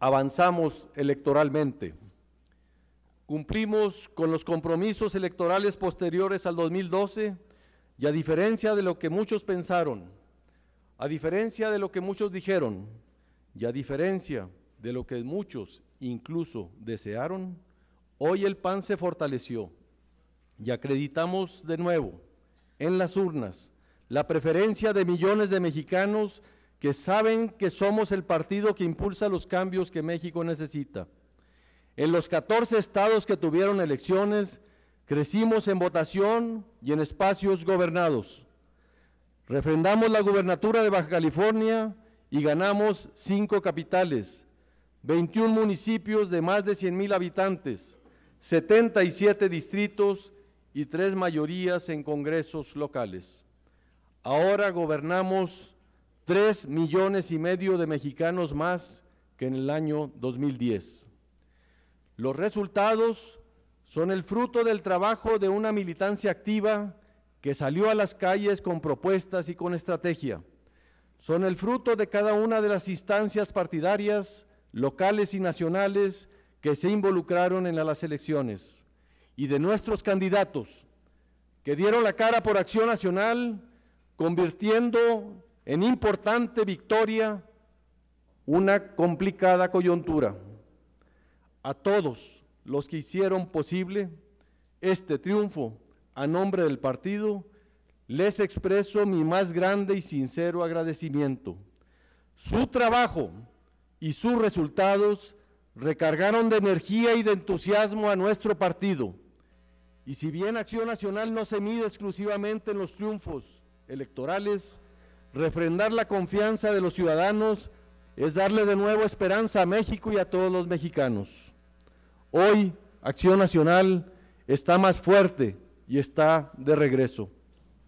avanzamos electoralmente. Cumplimos con los compromisos electorales posteriores al 2012 y a diferencia de lo que muchos pensaron, a diferencia de lo que muchos dijeron y a diferencia de lo que muchos incluso desearon, hoy el PAN se fortaleció y acreditamos de nuevo en las urnas la preferencia de millones de mexicanos que saben que somos el partido que impulsa los cambios que México necesita. En los 14 estados que tuvieron elecciones, crecimos en votación y en espacios gobernados. Refrendamos la gubernatura de Baja California y ganamos cinco capitales, 21 municipios de más de 100 mil habitantes, 77 distritos y tres mayorías en congresos locales. Ahora gobernamos 3 millones y medio de mexicanos más que en el año 2010. Los resultados son el fruto del trabajo de una militancia activa que salió a las calles con propuestas y con estrategia. Son el fruto de cada una de las instancias partidarias, locales y nacionales que se involucraron en las elecciones y de nuestros candidatos que dieron la cara por Acción Nacional, convirtiendo en importante victoria una complicada coyuntura. A todos los que hicieron posible este triunfo a nombre del partido, les expreso mi más grande y sincero agradecimiento. Su trabajo y sus resultados recargaron de energía y de entusiasmo a nuestro partido. Y si bien Acción Nacional no se mide exclusivamente en los triunfos electorales, Refrendar la confianza de los ciudadanos es darle de nuevo esperanza a México y a todos los mexicanos. Hoy, Acción Nacional está más fuerte y está de regreso.